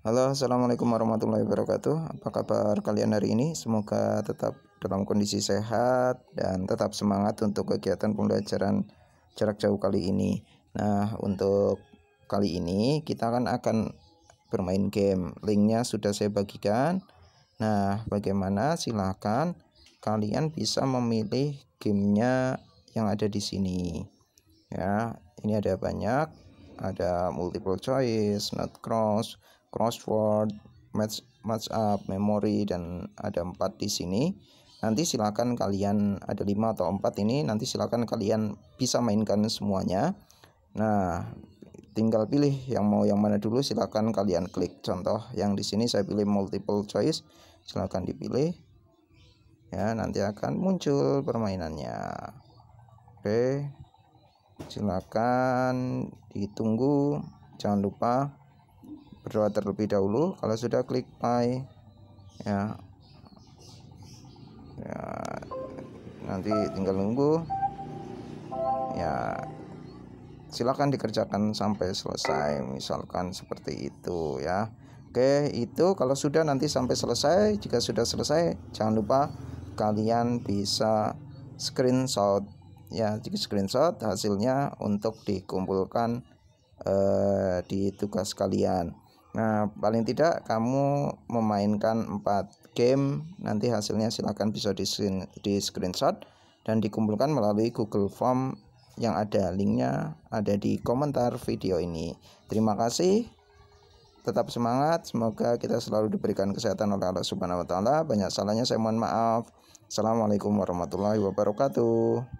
Halo, assalamualaikum warahmatullahi wabarakatuh. Apa kabar kalian hari ini? Semoga tetap dalam kondisi sehat dan tetap semangat untuk kegiatan pembelajaran jarak jauh kali ini. Nah, untuk kali ini kita kan akan bermain game. Linknya sudah saya bagikan. Nah, bagaimana? Silahkan kalian bisa memilih gamenya yang ada di sini. Ya, ini ada banyak. Ada multiple choice, not cross, crossword, match match up, memory dan ada empat di sini. Nanti silakan kalian ada lima atau empat ini nanti silakan kalian bisa mainkan semuanya. Nah, tinggal pilih yang mau yang mana dulu silakan kalian klik. Contoh yang di sini saya pilih multiple choice, silakan dipilih. Ya, nanti akan muncul permainannya. Oke. Silakan ditunggu. Jangan lupa berdoa terlebih dahulu kalau sudah klik play ya ya nanti tinggal nunggu ya silahkan dikerjakan sampai selesai misalkan seperti itu ya Oke itu kalau sudah nanti sampai selesai jika sudah selesai jangan lupa kalian bisa screenshot ya jika screenshot hasilnya untuk dikumpulkan eh, di tugas kalian Nah, paling tidak kamu memainkan 4 game, nanti hasilnya silahkan bisa di, screen, di screenshot dan dikumpulkan melalui Google Form yang ada linknya ada di komentar video ini. Terima kasih. Tetap semangat, semoga kita selalu diberikan kesehatan oleh Allah Subhanahu wa taala. Banyak salahnya saya mohon maaf. Assalamualaikum warahmatullahi wabarakatuh.